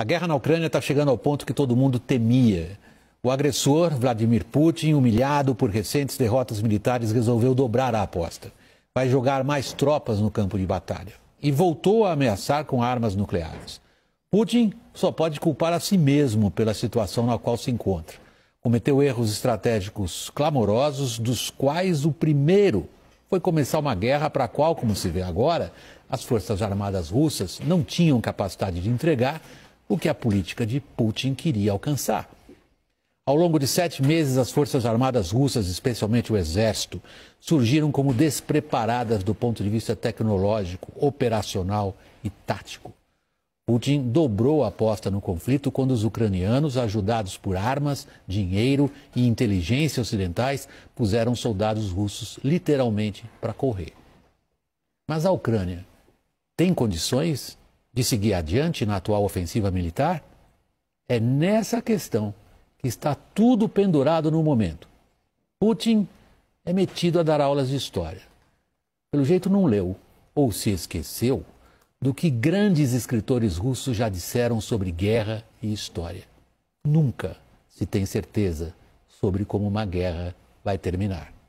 A guerra na Ucrânia está chegando ao ponto que todo mundo temia. O agressor, Vladimir Putin, humilhado por recentes derrotas militares, resolveu dobrar a aposta. Vai jogar mais tropas no campo de batalha. E voltou a ameaçar com armas nucleares. Putin só pode culpar a si mesmo pela situação na qual se encontra. Cometeu erros estratégicos clamorosos, dos quais o primeiro foi começar uma guerra para a qual, como se vê agora, as Forças Armadas Russas não tinham capacidade de entregar o que a política de Putin queria alcançar. Ao longo de sete meses, as forças armadas russas, especialmente o exército, surgiram como despreparadas do ponto de vista tecnológico, operacional e tático. Putin dobrou a aposta no conflito quando os ucranianos, ajudados por armas, dinheiro e inteligência ocidentais, puseram soldados russos literalmente para correr. Mas a Ucrânia tem condições de seguir adiante na atual ofensiva militar? É nessa questão que está tudo pendurado no momento. Putin é metido a dar aulas de história. Pelo jeito, não leu ou se esqueceu do que grandes escritores russos já disseram sobre guerra e história. Nunca se tem certeza sobre como uma guerra vai terminar.